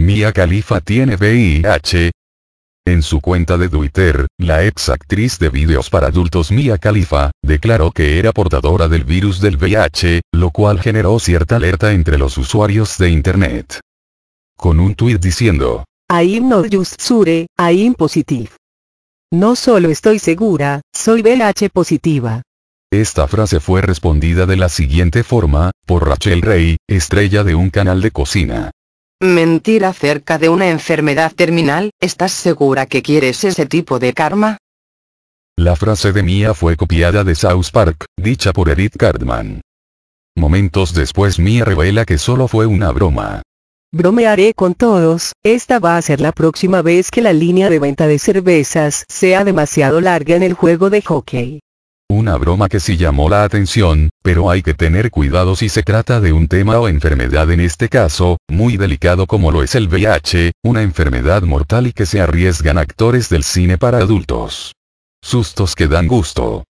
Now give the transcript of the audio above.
Mia Khalifa tiene VIH. En su cuenta de Twitter, la ex actriz de videos para adultos Mia Khalifa, declaró que era portadora del virus del VIH, lo cual generó cierta alerta entre los usuarios de Internet. Con un tuit diciendo, I'm no not just sure, aim positive. No solo estoy segura, soy VIH positiva. Esta frase fue respondida de la siguiente forma, por Rachel Rey, estrella de un canal de cocina. Mentira acerca de una enfermedad terminal, ¿estás segura que quieres ese tipo de karma? La frase de Mia fue copiada de South Park, dicha por Edith Cartman. Momentos después Mia revela que solo fue una broma. Bromearé con todos, esta va a ser la próxima vez que la línea de venta de cervezas sea demasiado larga en el juego de hockey una broma que sí llamó la atención, pero hay que tener cuidado si se trata de un tema o enfermedad en este caso, muy delicado como lo es el VIH, una enfermedad mortal y que se arriesgan actores del cine para adultos. Sustos que dan gusto.